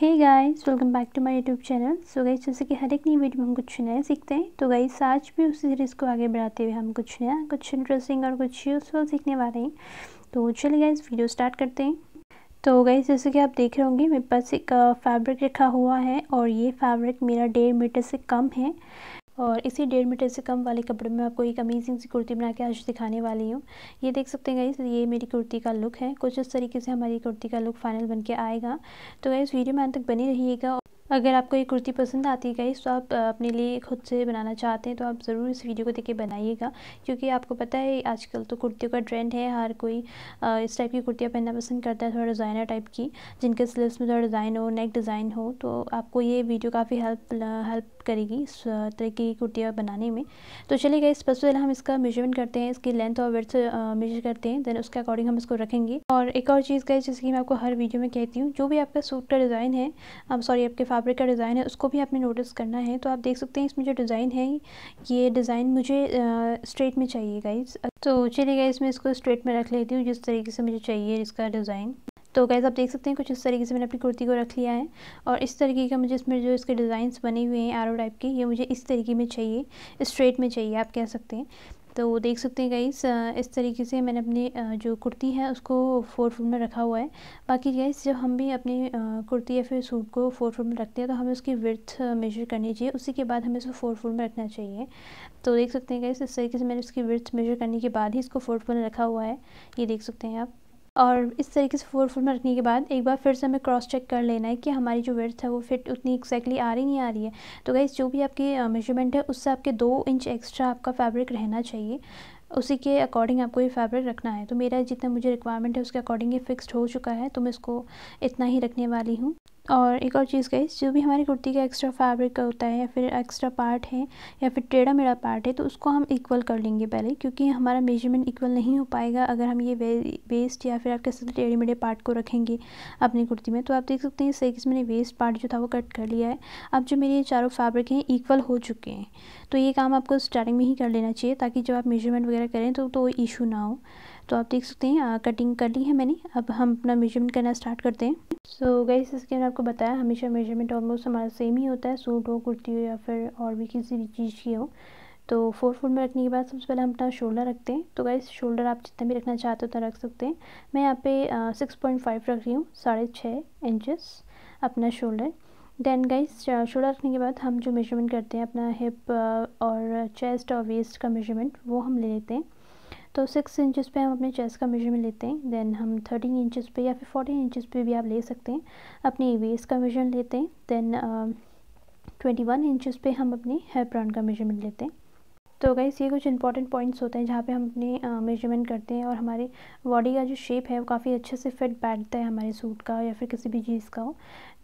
hey guys welcome back to my YouTube channel so guys जैसे कि हर एक नई वीडियो में हम कुछ नया सीखते हैं तो गाइस आज भी उसी सीरीज़ को आगे बढ़ाते हुए हम कुछ नया कुछ इंटरेस्टिंग और कुछ यूज़फुल सीखने वाले हैं तो चलिए गाइस वीडियो स्टार्ट करते हैं तो गाइस जैसे कि आप देख रहे होंगे मेरे पास एक फैब्रिक रखा हुआ है और ये फैब्रिक मेरा डेढ़ मीटर से कम है और इसी डेढ़ मीटर से कम वाले कपड़े में आपको एक अमेजिंग सी कुर्ती बना के आज दिखाने वाली हूँ ये देख सकते हैं गई ये मेरी कुर्ती का लुक है कुछ इस तरीके से हमारी कुर्ती का लुक फाइनल बन के आएगा तो इस वीडियो में अंत तक बनी रहिएगा अगर आपको ये कुर्ती पसंद आती है तो आप अपने लिए खुद से बनाना चाहते हैं तो आप ज़रूर इस वीडियो को देख के बनाइएगा क्योंकि आपको पता है आजकल तो कुर्तियों का ट्रेंड है हर कोई इस टाइप की कुर्तियाँ पहनना पसंद करता है थोड़ा डिज़ाइनर टाइप की जिनके स्लीवस में थोड़ा डिज़ाइन हो नेक डिज़ाइन हो तो आपको ये वीडियो काफ़ी हेल्प हेल्प करेगी इस तरह की कुर्तियाँ बनाने में तो चलिए इस सबसे पहले हम इसका मेजरमेंट करते हैं इसकी लेंथ और वर्थ मेजर करते हैं देन उसके अकॉर्डिंग हम इसको रखेंगे और एक और चीज़ गई जैसे कि मैं आपको हर वीडियो में कहती हूँ जो भी आपका सूट का डिज़ाइन है सॉरी आपके फैब्रिक का डिज़ाइन है उसको भी आपने नोटिस करना है तो आप देख सकते हैं इसमें जो डिज़ाइन है ये डिज़ाइन मुझे स्ट्रेट में चाहिए गाइज तो चलिए गाइज मैं इसको स्ट्रेट में रख लेती हूँ जिस तरीके से मुझे चाहिए इसका डिज़ाइन तो गैस आप देख सकते हैं कुछ इस तरीके से मैंने अपनी कुर्ती को रख लिया है और इस तरीके का मुझे इसमें जो इसके डिज़ाइंस बने हुए हैं आरो टाइप के ये मुझे इस तरीके में चाहिए स्ट्रेट में चाहिए आप कह सकते हैं तो देख सकते हैं गाइस इस तरीके से मैंने अपनी जो कुर्ती है उसको फोर फुट में रखा हुआ है बाकी गाइस जब हम भी अपनी कुर्ती या फिर सूट को फोर फुट में रखते हैं तो हमें उसकी विर्थ मेजर करनी चाहिए उसी के बाद हमें इसको फोर फुट में रखना चाहिए तो देख सकते हैं गाइस इस तरीके से मैंने उसकी विर्थ मेजर करने के बाद ही इसको फोर फुट में रखा हुआ है ये देख सकते हैं आप और इस तरीके से फोर फोर में रखने के बाद एक बार फिर से हमें क्रॉस चेक कर लेना है कि हमारी जो वर्थ है वो फिट उतनी एक्जैक्टली आ रही नहीं आ रही है तो गाइज़ जो भी आपकी मेजरमेंट है उससे आपके दो इंच एक्स्ट्रा आपका फैब्रिक रहना चाहिए उसी के अकॉर्डिंग आपको ये फैब्रिक रखना है तो मेरा जितना मुझे रिक्वायरमेंट है उसके अकॉर्डिंग ये फिक्स्ड हो चुका है तो मैं इसको इतना ही रखने वाली हूँ और एक और चीज़ गई जो भी हमारी कुर्ती का एक्स्ट्रा फैब्रिक होता है या फिर एक्स्ट्रा पार्ट है या फिर टेढ़ा मेढ़ा पार्ट है तो उसको हम इक्वल कर लेंगे पहले क्योंकि हमारा मेजरमेंट इक्वल नहीं हो पाएगा अगर हम ये वेस्ट या फिर आपके साथ टेढ़े मेढ़े पार्ट को रखेंगे अपनी कुर्ती में तो आप देख सकते हैं इस किस मैंने वेस्ट पार्ट जो था वो कट कर लिया है अब जो मेरे ये चारों फैब्रिक हैं इक्वल हो चुके हैं तो ये काम आपको स्टार्टिंग में ही कर लेना चाहिए ताकि जब आप मेजरमेंट वगैरह करें तो कोई तो इशू ना हो तो आप देख सकते हैं कटिंग कर ली है मैंने अब हम अपना मेजरमेंट करना स्टार्ट करते हैं सो गाइस इसके मैंने आपको बताया हमेशा मेजरमेंट ऑलमोस्ट हमारा सेम ही होता है सूट हो कुर्ती हो या फिर और भी किसी भी चीज़ की हो तो फोर फोर में रखने के बाद सबसे पहले हम अपना शोल्डर रखते हैं तो गाइस शोल्डर आप जितना भी रखना चाहते हो रख सकते हैं मैं यहाँ पे सिक्स पॉइंट फाइव रख रही हूँ साढ़े छः इंचज़ अपना शोल्डर देन गाइस शोल्डर रखने के बाद हम जो मेजरमेंट करते हैं अपना हिप और चेस्ट और वेस्ट का मेजरमेंट वो हम ले लेते हैं तो सिक्स इंचेस पे हम अपने चेस्ट का मेजरमेंट लेते हैं देन हम थर्टीन इंचेस पे या फिर फोर्टीन इंचेस पे भी आप ले सकते हैं अपने वेस्ट का मेजरमेंट लेते हैं देन ट्वेंटी वन इंचज़ पे हम अपनी हेयर प्रांड का मेजरमेंट लेते हैं तो गाइस ये कुछ इंपॉर्टेंट पॉइंट्स होते हैं जहाँ पे हम अपने मेजरमेंट uh, करते हैं और हमारे बॉडी का जो शेप है वो काफ़ी अच्छे से फिट बैठता है हमारे सूट का या फिर किसी भी चीज़ का हो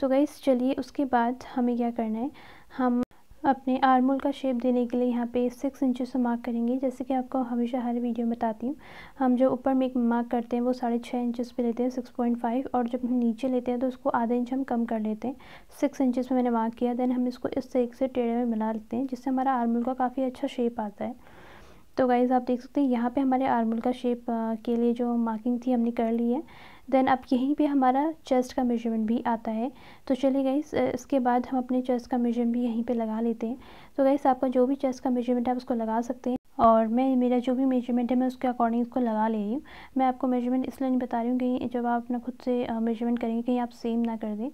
तो गाइस चलिए उसके बाद हमें क्या करना है हम अपने आर्मोल का शेप देने के लिए यहाँ पे सिक्स इंचेस से मार्क करेंगे जैसे कि आपको हमेशा हर वीडियो में बताती हूँ हम जो ऊपर में एक मार्क करते हैं वो साढ़े छः इंचज़ पे लेते हैं सिक्स पॉइंट फाइव और जब हम नीचे लेते हैं तो उसको आधा इंच हम कम कर लेते हैं सिक्स इंचेस में मैंने मार्क किया देन हम इसको इस तरीके से टेढ़े में बना लेते हैं जिससे हमारा आर्मोल का काफ़ी अच्छा शेप आता है तो गाइज़ आप देख सकते हैं यहाँ पे हमारे आर्मल का शेप के लिए जो मार्किंग थी हमने कर ली है देन अब यहीं पे हमारा चेस्ट का मेजरमेंट भी आता है तो चलिए गाइस इसके बाद हम अपने चेस्ट का मेजरमेंट भी यहीं पे लगा लेते हैं तो गाइस आपका जो भी चेस्ट का मेजरमेंट है आप उसको लगा सकते हैं और मैं मेरा जो भी मेजरमेंट है मैं उसके अकॉर्डिंग उसको लगा ले रही हूँ मैं आपको मेजरमेंट इसलिए नहीं बता रही हूँ कहीं जब आप अपना खुद से मेजरमेंट करेंगे कहीं आप सेम ना कर दें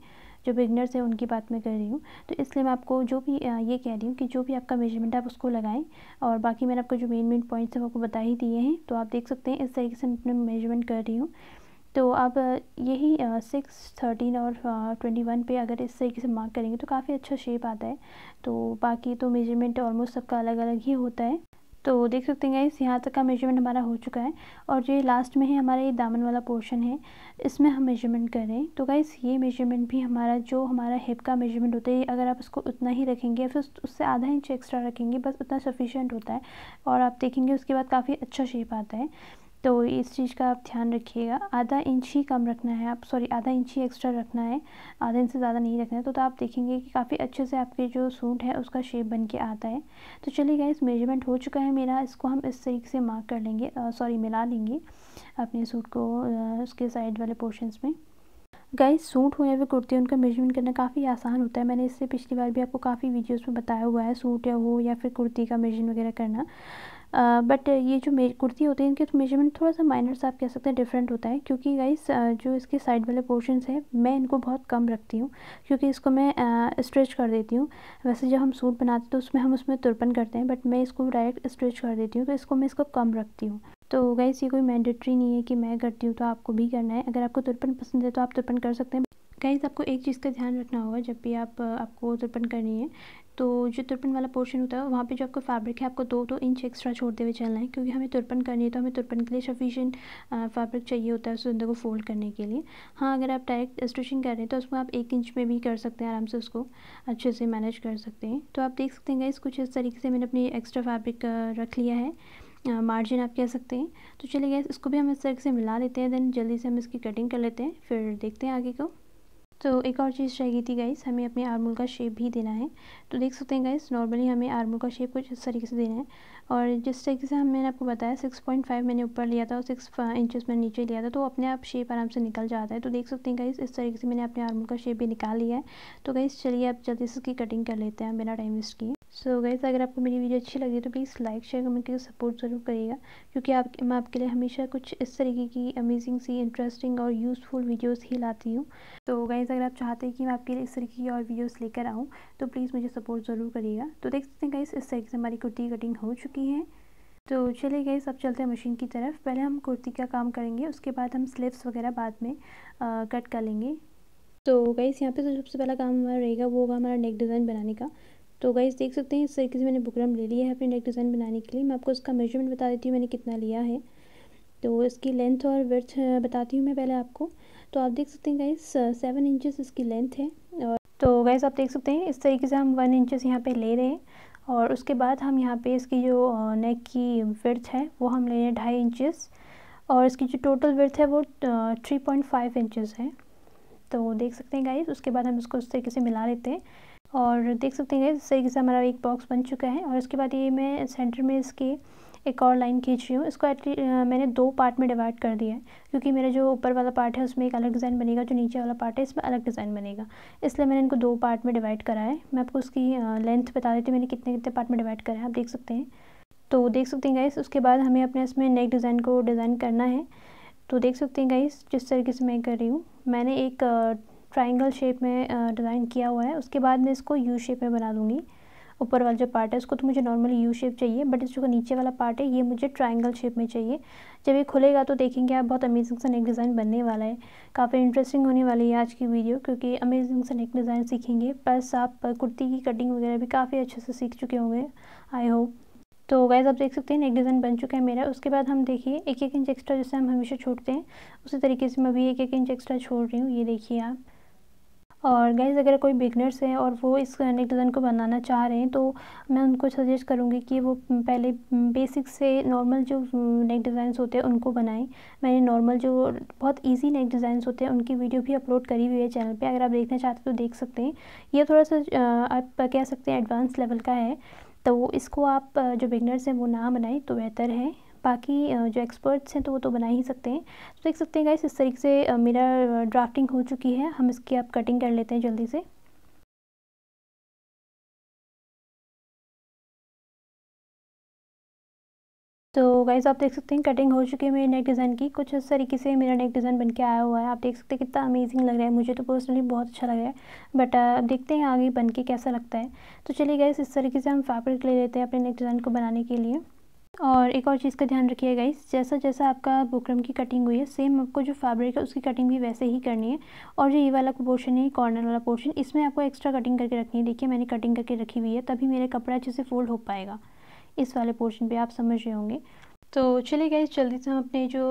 जो बिगनर्स हैं उनकी बात मैं कर रही हूँ तो इसलिए मैं आपको जो भी ये कह रही हूँ कि जो भी आपका मेजरमेंट है आप उसको लगाएं और बाकी मैंने आपको जो मेन मेन पॉइंट्स हैं वो आपको बता ही दिए हैं तो आप देख सकते हैं इस तरीके से मैं मेजरमेंट कर रही हूँ तो आप यही सिक्स थर्टीन और ट्वेंटी वन पे अगर इस तरीके से मार्क करेंगे तो काफ़ी अच्छा शेप आता है तो बाकी तो मेजरमेंट ऑलमोस्ट सबका अलग अलग ही होता है तो देख सकते हैं गाइस यहाँ तक का मेजरमेंट हमारा हो चुका है और ये लास्ट में है हमारा ये दामन वाला पोर्शन है इसमें हम मेजरमेंट करें तो गाइस ये मेजरमेंट भी हमारा जो हमारा हिप का मेजरमेंट होता है अगर आप उसको उतना ही रखेंगे फिर उससे आधा इंच एक्स्ट्रा रखेंगे बस उतना सफिशेंट होता है और आप देखेंगे उसके बाद काफ़ी अच्छा शेप आता है तो इस चीज़ का आप ध्यान रखिएगा आधा इंच ही कम रखना है आप सॉरी आधा इंच ही एक्स्ट्रा रखना है आधा इंच से ज़्यादा नहीं रखना है तो, तो आप देखेंगे कि काफ़ी अच्छे से आपके जो सूट है उसका शेप बन के आता है तो चलिए गाइस मेजरमेंट हो चुका है मेरा इसको हम इस तरीके से मार्क कर लेंगे सॉरी मिला लेंगे अपने सूट को उसके साइड वाले पोर्शंस में गाइस सूट हो या फिर कुर्ती उनका मेजरमेंट करना काफ़ी आसान होता है मैंने इससे पिछली बार भी आपको काफ़ी वीडियोस में बताया हुआ है सूट या हो या फिर कुर्ती का मेजरमेंट वगैरह करना बट ये जो मे कुर्ती होती है इनके तो मेजरमेंट थोड़ा सा माइनर सा आप कह सकते हैं डिफरेंट होता है क्योंकि गाइस जो इसके साइड वाले पोर्शंस हैं मैं इनको बहुत कम रखती हूँ क्योंकि इसको मैं स्ट्रेच कर देती हूँ वैसे जब हम सूट बनाते हैं तो उसमें हम उसमें तुरपन करते हैं बट मैं इसको डायरेक्ट स्ट्रेच कर देती हूँ तो इसको मैं इसको कम रखती हूँ तो गाइस ये कोई मैंडेट्री नहीं है कि मैं करती हूँ तो आपको भी करना है अगर आपको तुरपन पसंद है तो आप तुरपन कर सकते हैं गाइस आपको एक चीज़ का ध्यान रखना होगा जब भी आप आपको तुरपन करनी है तो जो तुरपन वाला पोर्शन होता है वहाँ पे जो आपको फैब्रिक है आपको दो दो इंच एक्स्ट्रा छोड़ते हुए चलना है क्योंकि हमें तुरपन करनी है तो हमें तुरपन के लिए सफिशेंट फैब्रिक चाहिए होता है उस सुंदर को फोल्ड करने के लिए हाँ अगर आप डायरेक्ट स्टिचिंग कर रहे हैं तो उसमें आप एक इंच में भी कर सकते हैं आराम से उसको अच्छे से मैनेज कर सकते हैं तो आप देख सकते हैं इस कुछ इस तरीके से मैंने अपनी एक्स्ट्रा फैब्रिक रख लिया है मार्जिन आप कह सकते हैं तो चलिए गए इसको भी हम इस तरीके से मिला लेते हैं देन जल्दी से हम इसकी कटिंग कर लेते हैं फिर देखते हैं आगे को तो एक और चीज़ रहेगी थी गाइस हमें अपने आर्मोल का शेप भी देना है तो देख सकते हैं गाइस नॉर्मली हमें आर्मोल का शेप कुछ इस तरीके से देना है और जिस तरीके से हम मैंने आपको बताया सिक्स पॉइंट फाइव मैंने ऊपर लिया था और सिक्स इंचज़ uh, मैंने नीचे लिया था तो अपने आप शेप आराम से निकल जाता है तो देख सकते हैं गाइस इस तरीके से मैंने अपने आर्मोल का शेप भी निकाल लिया है तो गाइस चलिए आप जल्दी से इसकी कटिंग कर लेते हैं बिना टाइम वेस्ट किए सो so गाइज़ अगर आपको मेरी वीडियो अच्छी लगी तो प्लीज़ लाइक शेयर कमेंट करके सपोर्ट ज़रूर करिएगा क्योंकि आप मैं आपके लिए हमेशा कुछ इस तरीके की अमेजिंग सी इंटरेस्टिंग और यूज़फुल वीडियोस ही लाती हूँ तो गाइज़ अगर आप चाहते हैं कि मैं आपके लिए इस तरीके की और वीडियोस लेकर आऊँ तो प्लीज़ मुझे सपोर्ट ज़रूर करिएगा तो देख सकते हैं गाइस इस तरीके से हमारी कुर्ती कटिंग हो चुकी है तो चलिए गए सब चलते हैं मशीन की तरफ पहले हम कुर्ती का काम करेंगे उसके बाद हम स्लीव्स वगैरह बाद में कट कर लेंगे तो गई यहाँ पे जो तो सबसे पहला काम हमारा रहेगा वो होगा हमारा नेक डिज़ाइन बनाने का तो गाइज देख सकते हैं इस तरीके से मैंने बुकरम ले लिया है अपने नेक डिज़ाइन बनाने के लिए मैं आपको उसका मेजरमेंट बता देती हूँ मैंने कितना लिया है तो इसकी लेंथ और वर्थ बताती हूँ मैं पहले आपको तो आप देख सकते हैं गाइज सेवन इंचज़ इसकी लेंथ है और तो गैस आप देख सकते हैं इस तरीके से हम वन इंचज़ यहाँ पर ले रहे हैं और उसके बाद हम यहाँ पर इसकी जो नेक की वर्थ है वो हम ले रहे हैं ढाई इंचज़ और इसकी जो टोटल वर्थ है वो थ्री पॉइंट फाइव इंचज़ है तो देख सकते हैं गाइज उसके बाद हम इसको इस तरीके से मिला लेते हैं और देख सकते हैं इस तरीके से हमारा एक बॉक्स बन चुका है और इसके बाद ये मैं सेंटर में इसके एक और लाइन खींच रही हूँ इसको एटली मैंने दो पार्ट में डिवाइड कर दिया है क्योंकि मेरा जो ऊपर वाला पार्ट है उसमें एक अलग डिज़ाइन बनेगा जो नीचे वाला पार्ट है इसमें अलग डिज़ाइन बनेगा इसलिए मैंने इनको दो पार्ट में डिवाइड करा है मैं आपको उसकी लेंथ बता देती हूँ मैंने कितने कितने पार्ट में डिवाइड करा है आप देख सकते हैं तो देख सकते हैं गाइस उसके बाद हमें अपने इसमें नेक डिज़ाइन को डिज़ाइन करना है तो देख सकते हैं गाइस जिस तरीके से मैं कर रही हूँ मैंने एक ट्राइंगल शेप में डिज़ाइन किया हुआ है उसके बाद मैं इसको यू शेप में बना दूँगी ऊपर वाला जो पार्ट है उसको तो मुझे नॉर्मली यू शेप चाहिए बट इसको नीचे वाला पार्ट है ये मुझे ट्राइंगल शेप में चाहिए जब ये खुलेगा तो देखेंगे आप बहुत अमेजिंग सा नेक डिज़ाइन बनने वाला है काफ़ी इंटरेस्टिंग होने वाली है आज की वीडियो क्योंकि अमेजिंग सा नेक डिज़ाइन सीखेंगे प्लस आप कुर्ती की कटिंग वगैरह भी काफ़ी अच्छे से सीख चुके होंगे आई होप तो वैसे आप देख सकते हैं नेक डिज़ाइन बन चुका है मेरा उसके बाद हम देखिए एक एक इंच एक्स्ट्रा जैसे हम हमेशा छोड़ते हैं उसी तरीके से मैं भी एक एक इंच एक्स्ट्रा छोड़ रही हूँ ये देखिए आप और गैस अगर कोई बिगनर्स हैं और वो इस नेक डिज़ाइन को बनाना चाह रहे हैं तो मैं उनको सजेस्ट करूँगी कि वो पहले बेसिक से नॉर्मल जो नेक डिज़ाइंस होते हैं उनको बनाएं मैंने नॉर्मल जो बहुत इजी नेक डिज़ाइंस होते हैं उनकी वीडियो भी अपलोड करी हुई है चैनल पे अगर आप देखना चाहते हो तो देख सकते हैं ये थोड़ा सा आप कह सकते हैं एडवांस लेवल का है तो इसको आप जो बिगनर्स हैं वो ना बनाएँ तो बेहतर है बाकी जो एक्सपर्ट्स हैं तो वो तो बना ही सकते हैं तो देख सकते हैं गाइस इस तरीके से मेरा ड्राफ्टिंग हो चुकी है हम इसकी आप कटिंग कर लेते हैं जल्दी से तो गाइज़ आप देख सकते हैं कटिंग हो चुकी है मेरे नेक डिज़ाइन की कुछ इस तरीके से मेरा नेक डिज़ाइन बन के आया हुआ है आप देख सकते हैं कितना अमेजिंग लग रहा है मुझे तो पर्सनली बहुत अच्छा लग रहा है बट अब देखते हैं आगे बन के कैसा लगता है तो चलिए गाइज़ इस तरीके से हम फैब्रिक ले लेते हैं अपने नेक डिज़ाइन को बनाने के लिए और एक और चीज़ का ध्यान रखिए गाइस जैसा जैसा आपका बुकरम की कटिंग हुई है सेम आपको जो फैब्रिक है उसकी कटिंग भी वैसे ही करनी है और जो ये वाला पोर्शन है कॉर्नर वाला पोर्शन इसमें आपको एक्स्ट्रा कटिंग करके रखनी है देखिए मैंने कटिंग करके रखी हुई है तभी मेरे कपड़ा अच्छे से फोल्ड हो पाएगा इस वाले पोर्शन पर आप समझ रहे होंगे तो चलिए गए जल्दी से हम अपने जो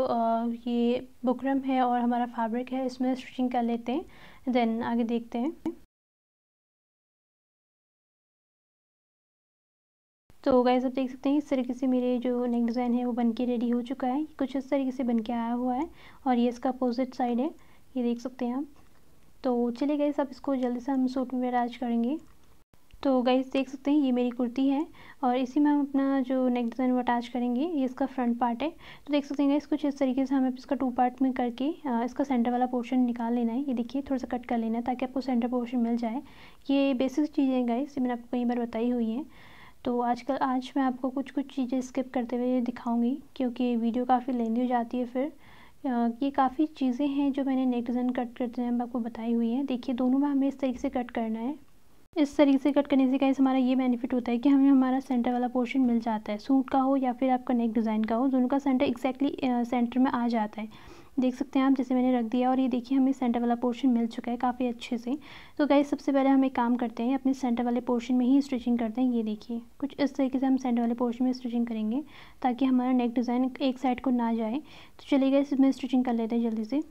ये बुकरम है और हमारा फैब्रिक है इसमें स्टिचिंग कर लेते हैं देन आगे देखते हैं तो गाइस आप देख सकते हैं इस तरीके से मेरे जो नेक डिज़ाइन है वो बन के रेडी हो चुका है कुछ इस तरीके से बन के आया हुआ है और ये इसका अपोजिट साइड है ये देख सकते हैं आप तो चलिए गए आप इसको जल्दी से हम सूट में अटैच करेंगे तो गाइज देख सकते हैं ये मेरी कुर्ती है और इसी में हम अपना जो नेक डिज़ाइन वो अटैच करेंगे ये इसका फ्रंट पार्ट है तो देख सकते हैं इस कुछ इस तरीके से हमें इसका टू पार्ट में करके इसका सेंटर वाला पोर्शन निकाल लेना है ये देखिए थोड़ा सा कट कर लेना है ताकि आपको सेंटर पोर्शन मिल जाए ये बेसिक चीज़ें गाइस ये मैंने आपको कई बार बताई हुई है तो आजकल आज मैं आपको कुछ कुछ चीज़ें स्किप करते हुए दिखाऊंगी क्योंकि वीडियो काफ़ी लेंदी हो जाती है फिर ये काफ़ी चीज़ें हैं जो मैंने डिज़ाइन कट करते हैं आपको बताई हुई हैं देखिए दोनों में हमें इस तरीके से कट करना है इस तरीके से कट करने से कहीं हमारा ये बेनिफिट होता है कि हमें हमारा सेंटर वाला पोर्शन मिल जाता है सूट का हो या फिर आपका नेक डिज़ाइन का हो दोनों का सेंटर एक्जैक्टली सेंटर में आ जाता है देख सकते हैं आप जैसे मैंने रख दिया और ये देखिए हमें सेंटर वाला पोर्शन मिल चुका है काफ़ी अच्छे से तो गाइस सबसे पहले हम एक काम करते हैं अपने सेंटर वाले पोर्शन में ही स्टिचिंग करते हैं ये देखिए कुछ इस तरीके से हम सेंटर वाले पोर्शन में स्टिचिंग करेंगे ताकि हमारा नेक डिज़ाइन एक साइड को ना जाए तो चलिए इसमें स्टिचिंग कर लेते हैं जल्दी से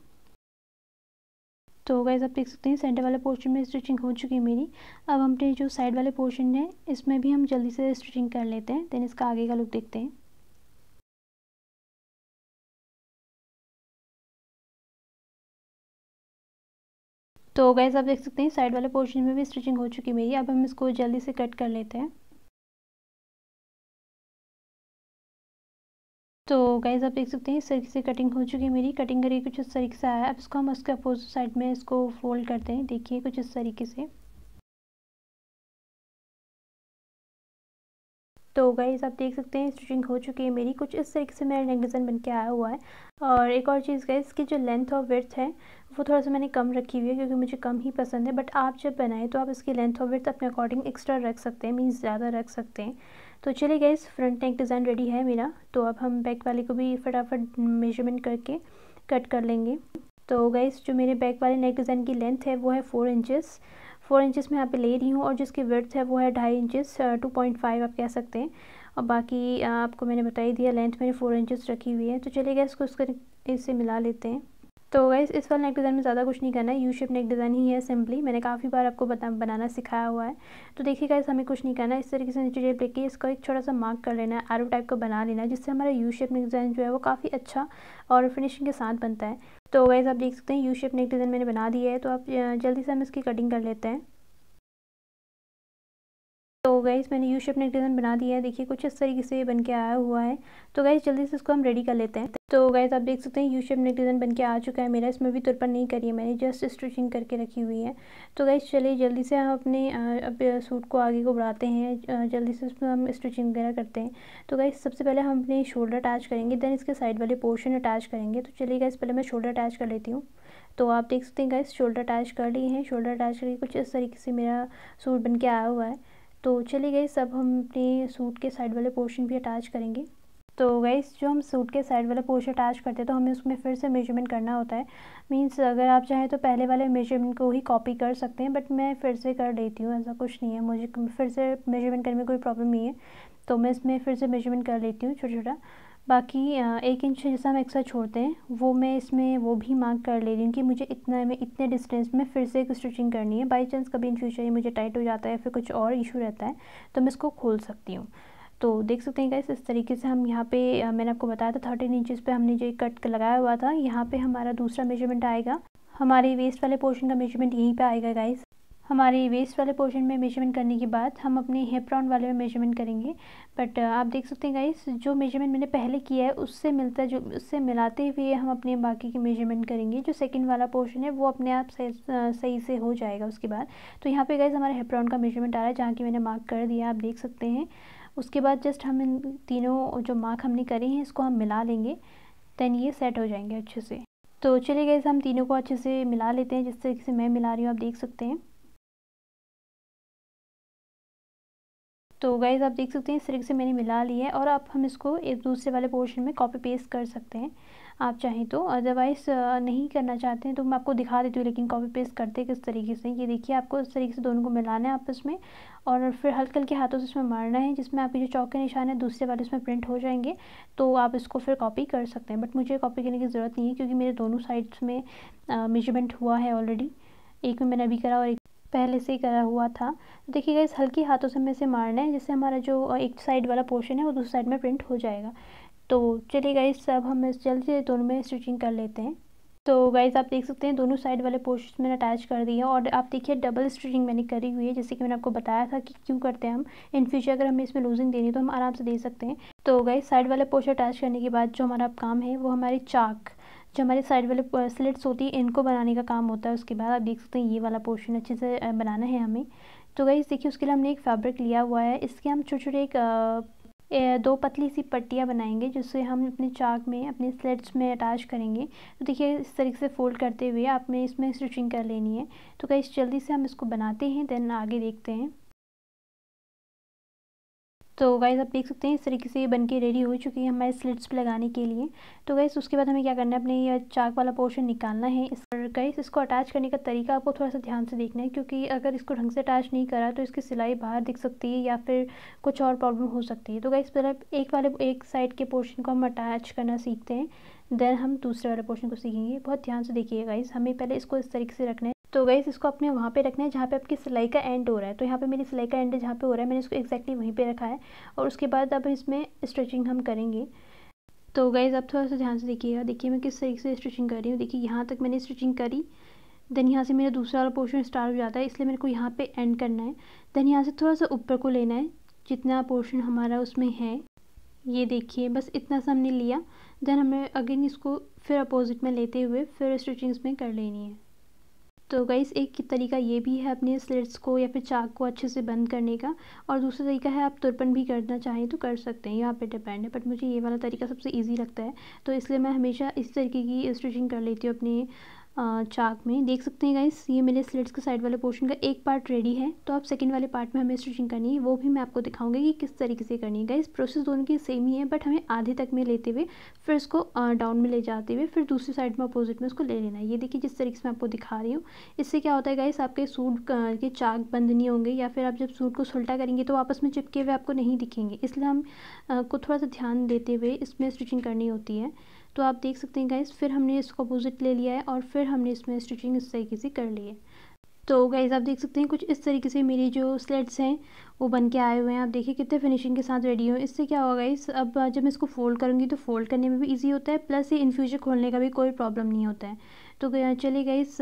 तो गाइज़ आप देख सकते हैं सेंटर वाले पोर्शन में स्टिचिंग हो चुकी है मेरी अब हमने जो साइड वाले पोर्शन है इसमें भी हम जल्दी से स्टिचिंग कर लेते हैं देन इसका आगे का लुक देखते हैं तो गैस आप देख सकते हैं साइड वाले पोर्शन में भी स्टिचिंग हो चुकी मेरी अब हम इसको जल्दी से कट कर लेते हैं तो गैस आप देख सकते हैं इस तरीके से कटिंग हो चुकी है मेरी कटिंग करिए कुछ इस तरीके से आया अब इसको हम उसके अपोजिट साइड में इसको फोल्ड करते हैं देखिए कुछ इस तरीके से तो गाइज़ आप देख सकते हैं स्टिचिंग हो चुकी है मेरी कुछ इस तरीके से मेरा नेक डिज़ाइन बन के आया हुआ है और एक और चीज़ गाइज़ इसकी जो लेंथ और विर्थ है वो थोड़ा सा मैंने कम रखी हुई है क्योंकि मुझे कम ही पसंद है बट आप जब बनाएं तो आप इसकी लेंथ और विर्थ अपने अकॉर्डिंग एक्स्ट्रा रख सकते हैं मीन्स ज़्यादा रख सकते हैं तो चलिए guys front neck design ready है मेरा तो अब हम बैक वाले को भी फटाफट मेजरमेंट करके कट कर लेंगे तो गाइज़ जो मेरे बैक वाले नेक डिज़ाइन की लेंथ है वो है फोर इंचज़ फोर इंचेस में यहाँ पे ले रही हूँ और जिसकी वर्थ है वो है ढाई इंचेस टू पॉइंट फाइव आप कह सकते हैं और बाकी आपको मैंने बता ही दिया लेंथ मैंने फोर इंचेस रखी हुई है तो चलिए गए इसको उसका इससे मिला लेते हैं तो गैस इस वाले नेक डिज़ाइन में ज़्यादा कुछ नहीं करना है यू शेप नेक डिज़ाइन ही है सिंपली मैंने काफ़ी बार आपको बता बनाना सिखाया हुआ है तो देखिए गैस हमें कुछ नहीं करना है इस तरीके से नीचे टेप लेके इसको एक छोटा सा मार्क कर लेना है आरो टाइप का बना लेना है जिससे हमारा यू शेप नेक डिज़ाइन जो है वो काफ़ी अच्छा और फिनिशिंग के साथ बनता है तो वैसे आप देख सकते हैं यू शेप नेक डिज़ाइन मैंने बना दिया है तो आप जल्दी से हम इसकी कटिंग कर लेते हैं तो गाइज मैंने यू शेप नेक डिज़ाइन बना दिया है देखिए कुछ इस तरीके से बन के आया हुआ है तो गाइज जल्दी से इसको हम रेडी कर लेते हैं तो गाइज आप देख सकते हैं यू शेप नेक डिज़ाइन बन के आ चुका है मेरा इसमें भी तुरपन नहीं करी है मैंने जस्ट स्टिचिंग करके रखी हुई है तो गाइज चलिए जल्दी से हम अपने अब सूट को आगे को बढ़ाते हैं जल्दी से उसमें हम स्टिचिंग वगैरह करते हैं तो गाइज सबसे पहले हम अपने शोल्डर अटैच करेंगे देन इसके साइड वाले पोर्शन अटैच करेंगे तो चलिए गाइज पहले मैं शोल्डर अटैच कर लेती हूँ तो आप देख सकते हैं गाइज शोल्डर अटैच कर लिए हैं शोल्डर अटैच करके कुछ इस तरीके से मेरा सूट बन के आया हुआ है तो चलिए गई सब हम अपने सूट के साइड वाले पोर्शन भी अटैच करेंगे तो गई जो हम सूट के साइड वाला पोर्शन अटैच करते हैं तो हमें उसमें फिर से मेजरमेंट करना होता है मींस अगर आप चाहें तो पहले वाले मेजरमेंट को ही कॉपी कर सकते हैं बट मैं फिर से कर लेती हूँ ऐसा कुछ नहीं है मुझे फिर से मेजरमेंट करने में कोई प्रॉब्लम नहीं है तो मैं इसमें फिर से मेजरमेंट कर लेती हूँ छोटा छोटा बाकी एक इंच जैसा हम एक्स्ट्रा छोड़ते हैं वो मैं इसमें वो भी मार्क कर ले रही हूँ कि मुझे इतना में इतने डिस्टेंस में फिर से एक स्टिचिंग करनी है बाई चांस कभी इन फ्यूचर ये मुझे टाइट हो जाता है या फिर कुछ और इशू रहता है तो मैं इसको खोल सकती हूँ तो देख सकते हैं गाइस इस तरीके से हम यहाँ पे मैंने आपको बताया था थर्टीन इंचज़ पर हमने जो कट लगाया हुआ था यहाँ पर हमारा दूसरा मेजरमेंट आएगा हमारे वेस्ट वाले पोर्शन का मेजरमेंट यहीं पर आएगा गाइस हमारे वेस्ट वाले पोर्शन में मेजरमेंट करने के बाद हम अपने हिप राउंड वाले में मेजरमेंट करेंगे बट uh, आप देख सकते हैं गाइस जो मेजरमेंट मैंने पहले किया है उससे मिलता जो उससे मिलाते हुए हम अपने बाकी की मेजरमेंट करेंगे जो सेकंड वाला पोर्शन है वो अपने आप सही सही से हो जाएगा उसके बाद तो यहाँ पे गाइस हमारे हिप राउंड का मेजरमेंट आ रहा है जहाँ की मैंने मार्क कर दिया आप देख सकते हैं उसके बाद जस्ट हम इन तीनों जो मार्क हमने करे हैं इसको हम मिला लेंगे देन ये सेट हो जाएंगे अच्छे से तो चलिए गए हम तीनों को अच्छे से मिला लेते हैं जिस तरीके से मैं मिला रही हूँ आप देख सकते हैं तो गाइज़ आप देख सकते हैं इस तरीके से मैंने मिला लिया है और अब हम इसको एक दूसरे वाले पोर्शन में कॉपी पेस्ट कर सकते हैं आप चाहें तो अदरवाइज़ नहीं करना चाहते हैं तो मैं आपको दिखा देती हूँ लेकिन कॉपी पेस्ट करते किस तरीके से ये देखिए आपको इस तरीके से दोनों को मिलाना है आपस में और फिर हल्के हल्के हाथों से इसमें मारना है जिसमें आपके जो चौक के निशान है दूसरे वाले उसमें प्रिंट हो जाएंगे तो आप इसको फिर कॉपी कर सकते हैं बट मुझे कॉपी करने की ज़रूरत नहीं है क्योंकि मेरे दोनों साइड्स में मेजरमेंट हुआ है ऑलरेडी एक में मैंने अभी करा और एक पहले से ही करा हुआ था देखिएगा इस हल्की हाथों से हमें इसे मारना है जिससे हमारा जो एक साइड वाला पोर्शन है वो दूसरी साइड में प्रिंट हो जाएगा तो चलिए गाइस अब हम इस जल्दी से दोनों में स्टिचिंग कर लेते हैं तो गाइज आप देख सकते हैं दोनों साइड वाले पोर्शन मैंने अटैच कर दिए और आप देखिए डबल स्टिचिंग मैंने करी हुई है जैसे कि मैंने आपको बताया था कि क्यों करते हैं हम इन फ्यूचर अगर हमें इसमें लूजिंग देनी है तो हम आराम से दे सकते हैं तो गाइज साइड वाले पोर्शन अटैच करने के बाद जो हमारा काम है वो हमारी चाक जो हमारे साइड वाले स्लिट्स होती है इनको बनाने का काम होता है उसके बाद आप देख सकते हैं ये वाला पोर्शन अच्छे से बनाना है हमें तो गई देखिए उसके लिए हमने एक फैब्रिक लिया हुआ है इसके हम छोटे छोटे एक दो पतली सी पट्टियाँ बनाएंगे जिससे हम अपने चाक में अपने स्लेट्स में अटैच करेंगे तो देखिए इस तरीके से फोल्ड करते हुए आपने इसमें स्टिचिंग कर लेनी है तो कई जल्दी से हम इसको बनाते हैं देन आगे देखते हैं तो गाइज़ आप देख सकते हैं इस तरीके से ये बन के रेडी हो चुकी है हमारे स्लिट्स पे लगाने के लिए तो गाइस उसके बाद हमें क्या करना है अपने ये चाक वाला पोर्शन निकालना है इस पर गाइस इसको अटैच करने का तरीका आपको थोड़ा सा ध्यान से देखना है क्योंकि अगर इसको ढंग से अटैच नहीं करा तो इसकी सिलाई बाहर दिख सकती है या फिर कुछ और प्रॉब्लम हो सकती है तो गाइस पहले एक वाले एक साइड के पोर्शन को हम अटैच करना सीखते हैं देन हम दूसरे वाले पोर्शन को सीखेंगे बहुत ध्यान से देखिए गाइस हमें पहले इसको इस तरीके से रखना है तो गई इसको आपने वहाँ पे रखना है जहाँ पे आपकी सिलाई का एंड हो रहा है तो यहाँ पे मेरी सिलाई का एंड जहाँ पे हो रहा है मैंने इसको एक्जैक्टली वहीं पे रखा है और उसके बाद अब इसमें स्ट्रेचिंग हम करेंगे तो गई अब थोड़ा सा ध्यान से देखिएगा देखिए मैं किस तरीके से स्ट्रिचिंग कर रही हूँ देखिए यहाँ तक मैंने स्ट्रिचिंग करी देन यहाँ से मेरा दूसरा वाला पोर्शन स्टार्ट हो जाता है इसलिए मेरे को यहाँ पर एंड करना है देन यहाँ से थोड़ा सा ऊपर को लेना है जितना पोर्शन हमारा उसमें है ये देखिए बस इतना सा हमने लिया देन हमें अगेन इसको फिर अपोजिट में लेते हुए फिर स्टिचिंग्स में कर लेनी है तो गाइस एक तरीका ये भी है अपने स्लिट्स को या फिर चाक को अच्छे से बंद करने का और दूसरा तरीका है आप तुरपन भी करना चाहें तो कर सकते हैं यहाँ पे डिपेंड है बट मुझे ये वाला तरीका सबसे ईजी लगता है तो इसलिए मैं हमेशा इस तरीके की स्टिचिंग कर लेती हूँ अपनी चाक में देख सकते हैं गाइस ये मेरे स्लिट्स के साइड वाले पोर्शन का एक पार्ट रेडी है तो अब सेकंड वाले पार्ट में हमें स्टिचिंग करनी है वो भी मैं आपको दिखाऊंगी कि किस तरीके से करनी है गाइस प्रोसेस दोनों की सेम ही है बट हमें आधे तक में लेते हुए फिर इसको डाउन में ले जाते हुए फिर दूसरी साइड में अपोजिट में उसको ले लेना है ये देखिए जिस तरीके से मैं आपको दिखा रही हूँ इससे क्या होता है गाइस आपके सूट के चाक बंद नहीं होंगे या फिर आप जब सूट को सुलटा करेंगे तो आपस में चिपके हुए आपको नहीं दिखेंगे इसलिए हम को थोड़ा सा ध्यान देते हुए इसमें स्टिचिंग करनी होती है तो आप देख सकते हैं गाइज़ फिर हमने इसको अपोजिट ले लिया है और फिर हमने इसमें स्टिचिंग इस तरीके से कर ली है तो गाइज़ आप देख सकते हैं कुछ इस तरीके से मेरी जो स्लेट्स हैं वो बन के आए हुए हैं आप देखिए कितने फिनिशिंग के साथ रेडी हो इससे क्या होगा गाइस अब जब मैं इसको फोल्ड करूँगी तो फोल्ड करने में भी इजी होता है प्लस ये इन्फ्यूजर खोलने का भी कोई प्रॉब्लम नहीं होता है तो चलिए गाइस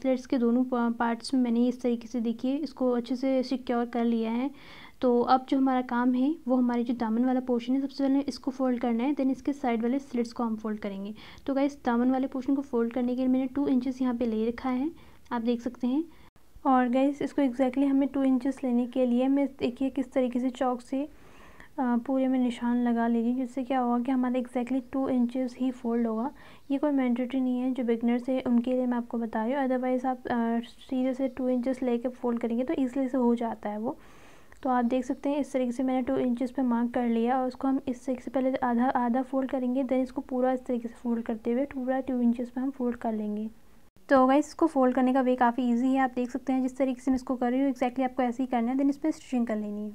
स्लेट्स के दोनों पार्ट्स में मैंने इस तरीके से देखिए इसको अच्छे से सिक्योर कर लिया है तो अब जो हमारा काम है वो हमारे जो दामन वाला पोर्शन है सबसे पहले इसको फोल्ड करना है देन इसके साइड वाले स्लिट्स को हम फोल्ड करेंगे तो गाइस दामन वाले पोर्शन को फोल्ड करने के लिए मैंने टू इंचेस यहाँ पे ले रखा है आप देख सकते हैं और गैस इसको एग्जैक्टली exactly हमें टू इंचेस लेने के लिए मैं देखिए किस तरीके से चौक से पूरे में निशान लगा ले रही जिससे क्या होगा कि हमारा एग्जैक्टली टू इंचेस ही फोल्ड होगा ये कोई मैंडेटरी नहीं है जो बिगनर्स है उनके लिए मैं आपको बता रही हूँ अदरवाइज़ आप सीधे से टू इंचेस लेके फोल्ड करेंगे तो ईजिली से हो जाता है वो तो आप देख सकते हैं इस तरीके से मैंने टू इंचेस पे मार्क कर लिया और उसको हम इस तरीके से पहले आधा आधा फोल्ड करेंगे देन इसको पूरा इस तरीके से फोल्ड करते हुए पूरा टू इंचेस पे हम फोल्ड कर लेंगे तो अगर इसको फोल्ड करने का वे काफ़ी ईजी है आप देख सकते हैं जिस तरीके से मैं इसको कर रही हूँ एक्जैक्टली आपको ऐसे ही करना है देन इस पर स्टिचिंग कर लेनी है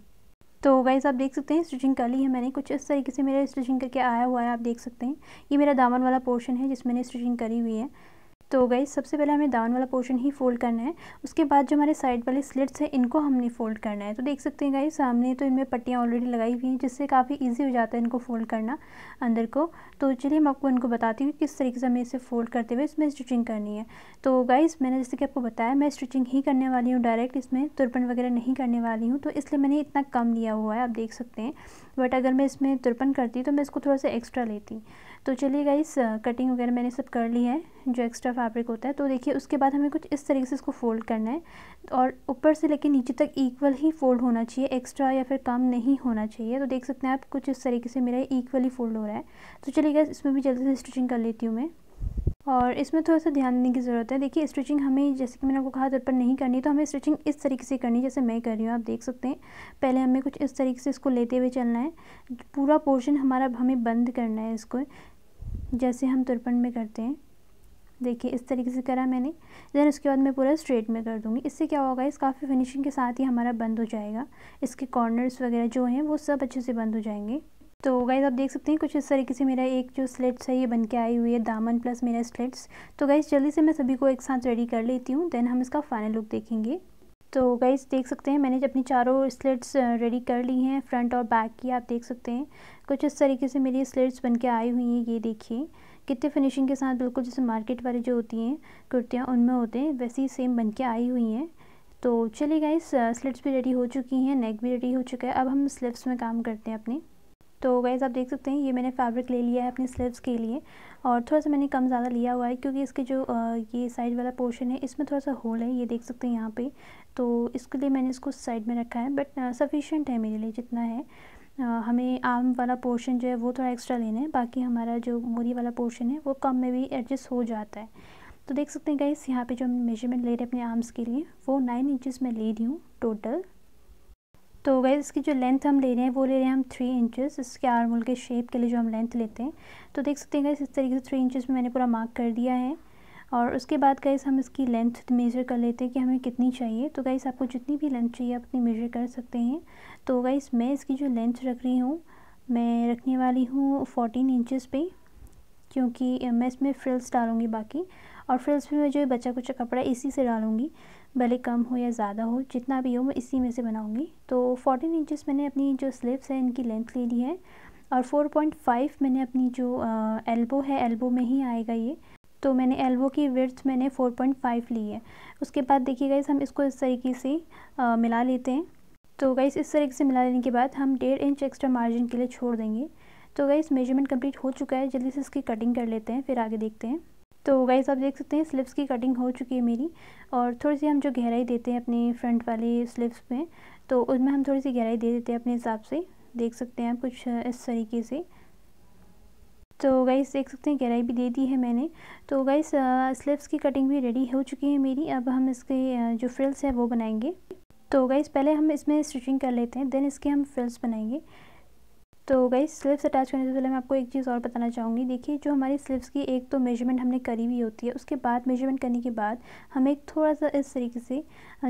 तो गाइज़ आप देख सकते हैं स्टिचिंग कर ली है मैंने कुछ इस तरीके से मेरा स्टिचिंग करके आया हुआ है आप देख सकते हैं ये मेरा दामन वाला पोर्शन है जिसमें मैंने स्टिचिंग करी हुई है तो गई सबसे पहले हमें दावन वाला पोर्शन ही फोल्ड करना है उसके बाद जो हमारे साइड वाले स्लिट्स हैं इनको हमने फोल्ड करना है तो देख सकते हैं गाई सामने तो इनमें पट्टियाँ ऑलरेडी लगाई हुई हैं जिससे काफ़ी ईजी हो जाता है इनको फोल्ड करना अंदर को तो चलिए मैं आपको इनको बताती हूँ किस तरीके से हमें इसे फोल्ड करते हुए इसमें स्टिचिंग करनी है तो गाइज़ मैंने जैसे कि आपको बताया मैं स्टिचिंग ही करने वाली हूँ डायरेक्ट इसमें तुरपन वगैरह नहीं करने वाली हूँ तो इसलिए मैंने इतना कम लिया हुआ है आप देख सकते हैं बट अगर मैं इसमें तुरपन करती तो मैं इसको थोड़ा सा एक्स्ट्रा लेती तो चलिए गाइस कटिंग वगैरह मैंने सब कर ली है जो एक्स्ट्रा फैब्रिक होता है तो देखिए उसके बाद हमें कुछ इस तरीके से इसको फोल्ड करना है और ऊपर से लेकर नीचे तक इक्वल ही फोल्ड होना चाहिए एक्स्ट्रा या फिर कम नहीं होना चाहिए तो देख सकते हैं आप कुछ इस तरीके से मेरा इक्वली फोल्ड हो रहा है तो चलिए गाइस इसमें भी जल्दी से स्टिचिंग कर लेती हूँ मैं और इसमें थोड़ा सा ध्यान देने की ज़रूरत है देखिए स्टिचिंग हमें जैसे कि मैंने आपको कहा तौर पर नहीं करनी तो हमें स्टिचिंग इस तरीके से करनी जैसे मैं कर रही हूँ आप देख सकते हैं पहले हमें कुछ इस तरीके से इसको लेते हुए चलना है पूरा पोर्शन हमारा हमें बंद करना है इसको जैसे हम तुरपन में करते हैं देखिए इस तरीके से करा मैंने देन उसके बाद मैं पूरा स्ट्रेट में कर दूँगी इससे क्या होगा इस काफ़ी फिनिशिंग के साथ ही हमारा बंद हो जाएगा इसके कॉर्नर्स वगैरह जो हैं वो सब अच्छे से बंद हो जाएंगे तो गाइज़ आप देख सकते हैं कुछ इस तरीके से मेरा एक जो स्लेट्स है ये बन के आई हुई है दामन प्लस मेरा स्लेट्स तो गाइज़ जल्दी से मैं सभी को एक साथ रेडी कर लेती हूँ देन हम इसका फाइनल लुक देखेंगे तो गाइज देख सकते हैं मैंने अपनी चारों स्लेट्स रेडी कर ली हैं फ्रंट और बैक की आप देख सकते हैं कुछ इस तरीके से मेरी स्लेट्स बन के आई हुई हैं ये देखिए कितने फिनिशिंग के साथ बिल्कुल जैसे मार्केट वाली जो होती हैं कुर्तियाँ उनमें होते हैं वैसे ही सेम बन के आई हुई हैं तो चलिए गाइस स्लेट्स भी रेडी हो चुकी हैं नेक भी रेडी हो चुका है अब हम स्लेट्स में काम करते हैं अपनी तो गाइज़ आप देख सकते हैं ये मैंने फैब्रिक ले लिया है अपने स्लीव्स के लिए और थोड़ा सा मैंने कम ज़्यादा लिया हुआ है क्योंकि इसके जो ये साइड वाला पोर्शन है इसमें थोड़ा सा होल है ये देख सकते हैं यहाँ पे तो इसके लिए मैंने इसको साइड में रखा है बट सफिशेंट है मेरे लिए जितना है हमें आर्म वाला पोर्शन जो है वो थोड़ा एक्स्ट्रा लेना है बाकी हमारा जो मोरी वाला पोर्शन है वो कम में भी एडजस्ट हो जाता है तो देख सकते हैं गैस यहाँ पर जो मेजरमेंट ले रहे हैं अपने आर्म्स के लिए वो नाइन इंचज़ में ले रही हूँ टोटल तो गए इसकी जो लेंथ हम ले रहे हैं वो ले रहे हैं हम थ्री इंचेस इसके आर्मोल के शेप के लिए जो हम लेंथ लेते हैं तो देख सकते हैं गए इस तरीके से थ्री इंचेस में मैंने पूरा मार्क कर दिया है और उसके बाद गए हम इसकी लेंथ मेज़र कर लेते हैं कि हमें कितनी चाहिए तो गाइस आपको जितनी भी लेंथ चाहिए आप उतनी मेज़र कर सकते हैं तो गाइस मैं इसकी जो लेंथ रख रही हूँ मैं रखने वाली हूँ फोर्टीन इंचज़ पर क्योंकि मैं इसमें फ्रिल्स डालूँगी बाकी और फ्रिल्स में मैं जो बचा कुछ कपड़ा इसी से डालूँगी भले कम हो या ज़्यादा हो जितना भी हो मैं इसी में से बनाऊँगी तो फोर्टीन इंचज़ मैंने अपनी जो स्लीवस हैं इनकी लेंथ ले ली है और फोर पॉइंट फाइव मैंने अपनी जो एल्बो है एल्बो में ही आएगा ये तो मैंने एल्बो की विर्थ मैंने फोर पॉइंट फाइव ली है उसके बाद देखिए गाइस हम इसको इस तरीके से आ, मिला लेते हैं तो गाइस इस तरीके से मिला लेने के बाद हम डेढ़ इंच एक्स्ट्रा मार्जिन के लिए छोड़ देंगे तो गाइस मेजरमेंट कंप्लीट हो चुका है जल्दी से इसकी कटिंग कर लेते हैं फिर आगे देखते हैं तो गाइस आप देख सकते हैं स्लिप्स की कटिंग हो चुकी है मेरी और थोड़ी सी हम जो गहराई देते हैं अपने फ्रंट वाले स्लिप्स में तो उसमें हम थोड़ी सी गहराई दे देते हैं अपने हिसाब से देख सकते हैं आप कुछ इस तरीके से तो गाइस देख सकते हैं गहराई भी दे दी है मैंने तो गाइस स्लिप्स की कटिंग भी रेडी हो चुकी है मेरी अब हम इसके जो फ्रिल्स है वो बनाएंगे तो गाइस पहले हम इसमें स्टिचिंग कर लेते हैं देन इसके हम फ्रिल्स बनाएंगे तो गई स्लिप्स अटैच करने से पहले मैं आपको एक चीज़ और बताना चाहूँगी देखिए जो हमारी स्लिप्स की एक तो मेजरमेंट हमने करी हुई होती है उसके बाद मेजरमेंट करने के बाद हमें एक थोड़ा सा इस तरीके से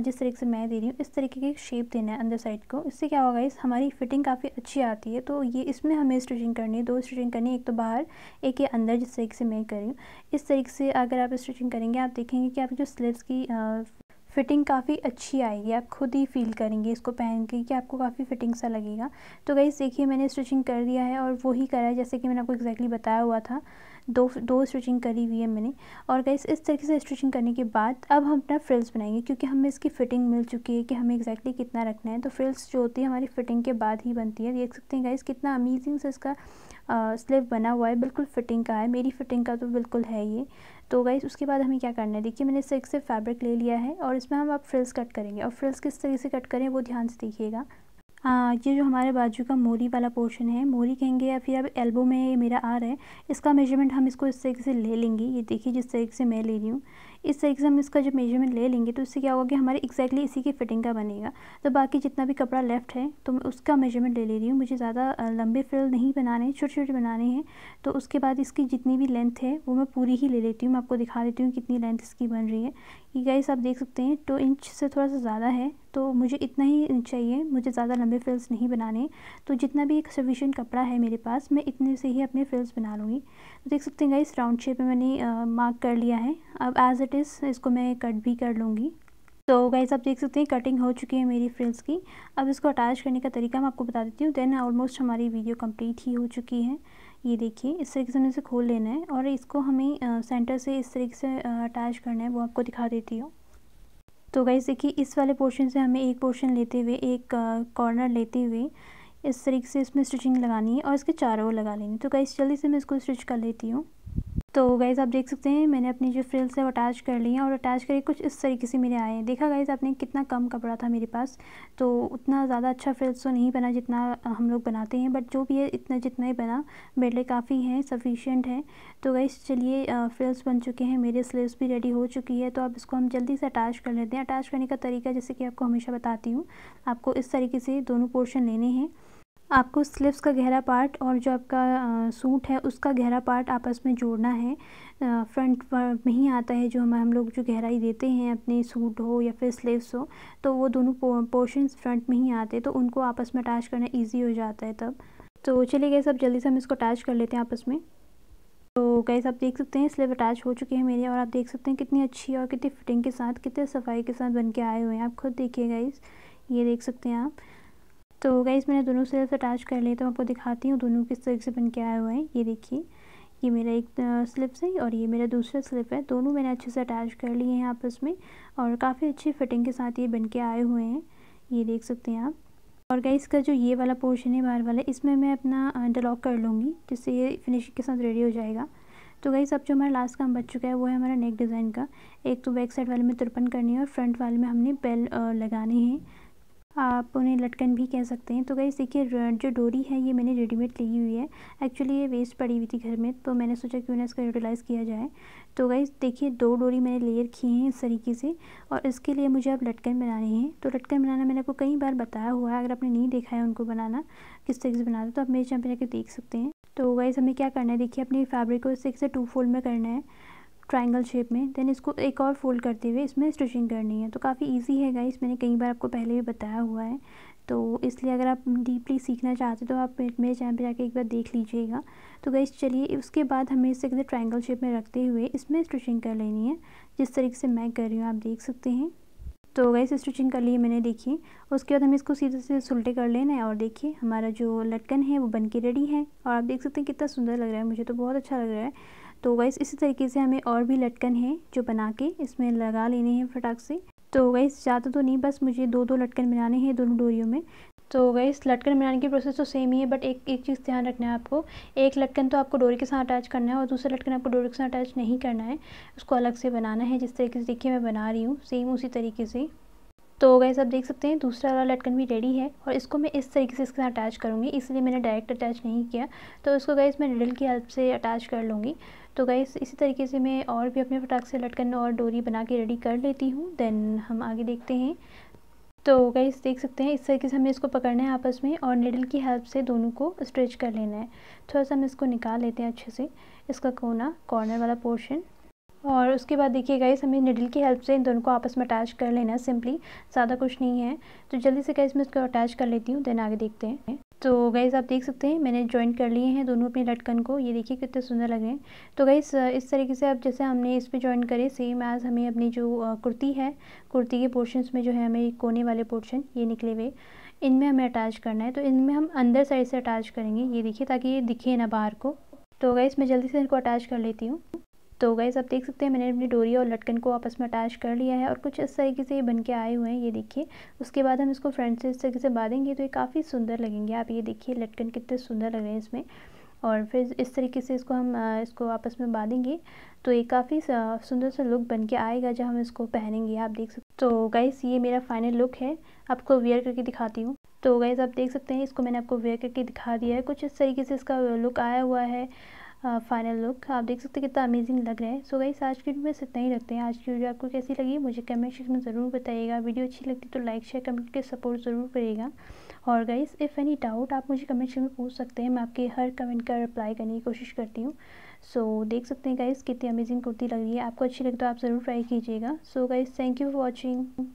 जिस तरीके से मैं दे रही हूँ इस तरीके की शेप देना है अंदर साइड को इससे क्या होगा इस हमारी फिटिंग काफ़ी अच्छी आती है तो ये इसमें हमें स्टिचिंग करनी है दो स्टिचिंग करनी है एक तो बाहर एक ये अंदर जिस तरीके से मैं कर रही हूँ इस तरीके से अगर आप स्टिचिंग करेंगे आप देखेंगे कि आप जो स्लिप्स की फिटिंग काफ़ी अच्छी आएगी आप खुद ही फील करेंगे इसको पहन के कि आपको काफ़ी फिटिंग सा लगेगा तो गई देखिए मैंने स्टिचिंग कर दिया है और वही करा है जैसे कि मैंने आपको एक्जैक्टली बताया हुआ था दो दो स्टिचिंग करी हुई है मैंने और गई इस तरीके से स्टिचिंग करने के बाद अब हम अपना फ्रिल्स बनाएंगे क्योंकि हमें इसकी फिटिंग मिल चुकी है कि हमें एग्जैक्टली कितना रखना है तो फ्रिल्स जो होती है हमारी फिटिंग के बाद ही बनती है देख सकते हैं गाइस कितना अमेजिंग से इसका स्लीव बना हुआ है बिल्कुल फिटिंग का है मेरी फिटिंग का तो बिल्कुल है ये तो गाइज उसके बाद हमें क्या करना है देखिए मैंने इस तरीके से फैब्रिक ले लिया है और इसमें हम आप फ्रिल्स कट करेंगे और फ्रिल्स किस तरीके से कट करें वो ध्यान से देखिएगा ये जो हमारे बाजू का मोरी वाला पोर्शन है मोरी कहेंगे या फिर अब एल्बो में मेरा आ रहा है इसका मेजरमेंट हम इसको इस तरीके से ले लेंगे ये देखिए जिस तरीके से मैं ले रही हूँ इस तरीके से हम इसका जब मेजरमेंट ले लेंगे तो इससे क्या होगा कि हमारे एक्जैक्टली इसी की फिटिंग का बनेगा तो बाकी जितना भी कपड़ा लेफ्ट है तो मैं उसका मेजरमेंट ले ले रही हूँ मुझे ज़्यादा लंबे फिल नहीं बनाने हैं छोटे छोटे बनाने हैं तो उसके बाद इसकी जितनी भी लेंथ है वो मैं पूरी ही ले लेती हूँ मैं आपको दिखा देती हूँ कितनी लेंथ इसकी बन रही है ये गाइस आप देख सकते हैं टू इंच से थोड़ा सा ज़्यादा है तो मुझे इतना ही चाहिए मुझे ज़्यादा लंबे फ्रिल्स नहीं बनाने तो जितना भी एक सफिशेंट कपड़ा है मेरे पास मैं इतने से ही अपने फ्रिल्स बना लूँगी तो देख सकते हैं गाइस राउंड शेप में मैंने मार्क कर लिया है अब एज़ इट इज़ इसको मैं कट भी कर लूँगी तो गाइस आप देख सकते हैं कटिंग हो चुकी है मेरी फ्रिल्स की अब इसको अटैच करने का तरीका मैं आपको बता देती हूँ देन ऑलमोस्ट हमारी वीडियो कम्प्लीट ही हो चुकी है ये देखिए इस तरीके से हमें इसे खोल लेना है और इसको हमें सेंटर से इस तरीके से अटैच करना है वो आपको दिखा देती हूँ तो गाइज़ देखिए इस वाले पोर्शन से हमें एक पोर्शन लेते हुए एक कॉर्नर लेते हुए इस तरीके से इसमें स्टिचिंग लगानी है और इसके चारों ओर लगा लेनी तो गाइज़ जल्दी से मैं इसको स्टिच कर लेती हूँ तो गाइज़ आप देख सकते हैं मैंने अपनी जो फ्रिल्स है वो अटैच कर ली हैं और अटैच करके कुछ इस तरीके से मेरे आए हैं देखा गाइज़ आपने कितना कम कपड़ा था मेरे पास तो उतना ज़्यादा अच्छा फ्रिल्स तो नहीं बना जितना हम लोग बनाते हैं बट जो भी है इतना जितना ही बना मेरे लिए काफ़ी है सफिशेंट है तो गाइज़ चलिए फ्रिल्स बन चुके हैं मेरे स्लीवस भी रेडी हो चुकी है तो अब इसको हम जल्दी से अटैच कर लेते हैं अटैच करने का तरीका जैसे कि आपको हमेशा बताती हूँ आपको इस तरीके से दोनों पोर्शन लेने हैं आपको स्लीव्स का गहरा पार्ट और जो आपका सूट है उसका गहरा पार्ट आपस में जोड़ना है फ्रंट पार्ट में ही आता है जो हम हम लोग जो गहराई देते हैं अपने सूट हो या फिर स्लीव्स हो तो वो दोनों पोर्शंस फ्रंट में ही आते हैं तो उनको आपस में अटैच करना ईजी हो जाता है तब तो चलिए गए सब जल्दी से हम इसको अटैच कर लेते हैं आपस में तो गैस आप देख सकते हैं स्लीव अटैच हो चुके हैं मेरे और आप देख सकते हैं कितनी अच्छी और कितनी फिटिंग के साथ कितने सफाई के साथ बन के आए हुए हैं आप खुद देखिए गाइस ये देख सकते हैं आप तो गाइज मैंने दोनों स्लीव्स अटैच कर लिए तो मैं आपको दिखाती हूँ दोनों किस तरीके से बन के आए हुए हैं ये देखिए ये मेरा एक स्लिप है और ये मेरा दूसरा स्लिप है दोनों मैंने अच्छे से अटैच कर लिए हैं आपस में और काफ़ी अच्छी फिटिंग के साथ ये बन के आए हुए हैं ये देख सकते हैं आप और गई का जो ये वाला पोर्शन है बाहर वाला इसमें मैं अपना इंटरलॉक कर लूँगी जिससे ये फिनिशिंग के साथ रेडी हो जाएगा तो गई अब जो हमारा लास्ट काम बच चुका है वो है हमारा नेक डिज़ाइन का एक तो बैक साइड वाले में तिरपन करनी है और फ्रंट वाले में हमने बेल लगानी है आप उन्हें लटकन भी कह सकते हैं तो गई देखिए जो डोरी है ये मैंने रेडीमेड ली हुई है एक्चुअली ये वेस्ट पड़ी हुई थी घर में तो मैंने सोचा क्यों ना इसका यूटिलाइज़ किया जाए तो गई देखिए दो डोरी मैंने लेयर की हैं इस तरीके से और इसके लिए मुझे अब लटकन बनाने हैं तो लटकन बनाना मैंने आपको कई बार बताया हुआ है अगर आपने नहीं देखा है उनको बनाना किस तरीके से बनाना तो आप मेरे चैनल पर जाकर देख सकते हैं तो गई हमें क्या करना है देखिए अपनी फैब्रिक को इस तरीके से टू फोल्ड में करना है ट्राइंगल शेप में देन इसको एक और फोल्ड करते हुए इसमें स्टिचिंग करनी है तो काफ़ी ईजी है गाइस मैंने कई बार आपको पहले भी बताया हुआ है तो इसलिए अगर आप डीपली सीखना चाहते हो तो आप मेरे चैनल पे जाके एक बार देख लीजिएगा तो गई चलिए उसके बाद हमें इसे एकदम ट्राइंगल शेप में रखते हुए इसमें स्टिचिंग कर लेनी है जिस तरीके से मैं कर रही हूँ आप देख सकते हैं तो गई स्टिचिंग कर ली मैंने देखी उसके बाद हमें इसको सीधे से सुलटे कर लेना है और देखिए हमारा जो लटकन है वो बन के रेडी है और आप देख सकते हैं कितना सुंदर लग रहा है मुझे तो बहुत अच्छा लग रहा है तो गैस इसी तरीके से हमें और भी लटकन है जो बना के इसमें लगा लेने हैं फटाक से तो गैस ज़्यादा तो नहीं बस मुझे दो दो लटकन बनाने हैं दोनों डोरियों में तो गैस लटकन बनाने की प्रोसेस तो सेम ही है बट एक एक चीज़ ध्यान रखना है आपको एक लटकन तो आपको डोरी के साथ अटैच करना है और दूसरा लटकन आपको डोरी के साथ अटैच नहीं करना है उसको अलग से बनाना है जिस तरीके से देखिए मैं बना रही हूँ सेम उसी तरीके से तो गैस आप देख सकते हैं दूसरा वाला लटकन भी रेडी है और इसको मैं इस तरीके से इसके साथ अटैच करूँगी इसलिए मैंने डायरेक्ट अटैच नहीं किया तो इसको गैस मैं निडल की हेल्प से अटैच कर लूँगी तो गाइस इसी तरीके से मैं और भी अपने फटाक से लटकन और डोरी बना के रेडी कर लेती हूँ देन हम आगे देखते हैं तो गाइस देख सकते हैं इस तरीके से हमें इसको पकड़ना है आपस में और निडल की हेल्प से दोनों को स्ट्रेच कर लेना है थोड़ा सा हम इसको निकाल लेते हैं अच्छे से इसका कोना कॉर्नर वाला पोर्शन और उसके बाद देखिए गाइस हमें निडल की हेल्प से इन दोनों को आपस में अटैच कर लेना है सिंपली ज़्यादा कुछ नहीं है तो जल्दी से गाइस मैं इसको अटैच कर लेती हूँ देन आगे देखते हैं तो गैस आप देख सकते हैं मैंने ज्वाइन कर लिए हैं दोनों अपने लटकन को ये देखिए कितने सुंदर लग रहे हैं तो गैस इस तरीके से अब जैसे हमने इस पर ज्वाइन करे सेम एज़ हमें अपनी जो कुर्ती है कुर्ती के पोर्शंस में जो है हमें कोने वाले पोर्शन ये निकले हुए इनमें हमें अटैच करना है तो इनमें हम अंदर साइड से अटैच करेंगे ये देखिए ताकि ये दिखे ना बाहर को तो गैस मैं जल्दी से इनको अटैच कर लेती हूँ तो गाइस आप देख सकते हैं मैंने अपनी डोरी और लटकन को आपस में अटैच कर लिया है और कुछ इस तरीके से ये बन के आए हुए हैं ये देखिए उसके बाद हम इसको फ्रंट से इस तरीके से बांधेंगे तो ये काफ़ी सुंदर लगेंगे आप ये देखिए लटकन कितने सुंदर लग रहे हैं इसमें और फिर इस तरीके से इसको हम इसको आपस में बांधेंगे तो ये काफ़ी सुंदर सा लुक बन के आएगा जब हम इसको पहनेंगे आप देख सकते तो गाइस ये मेरा फाइनल लुक है आपको वेयर करके दिखाती हूँ तो गाइज़ आप देख सकते हैं इसको मैंने आपको वेयर करके दिखा दिया है कुछ इस तरीके से इसका लुक आया हुआ है फाइनल लुक आप देख सकते हैं कितना अमेजिंग लग रहा है सो गाइस आज की वीडियो में इतना ही रखते हैं आज की वीडियो आपको कैसी लगी मुझे कमेंट सेक्शन में ज़रूर बताइएगा वीडियो अच्छी लगती तो लाइक शेयर कमेंट के सपोर्ट ज़रूर करेगा और गाइस इफ़ एनी डाउट आप मुझे कमेंट सेक्शन में पूछ सकते हैं मैं आपके हर कमेंट का रिप्लाई करने की कोशिश करती हूँ सो so, देख सकते हैं गाइस कितनी अमेजिंग कुर्ती लग रही है आपको अच्छी लगे तो आप ज़रूर ट्राई कीजिएगा so guys thank you for watching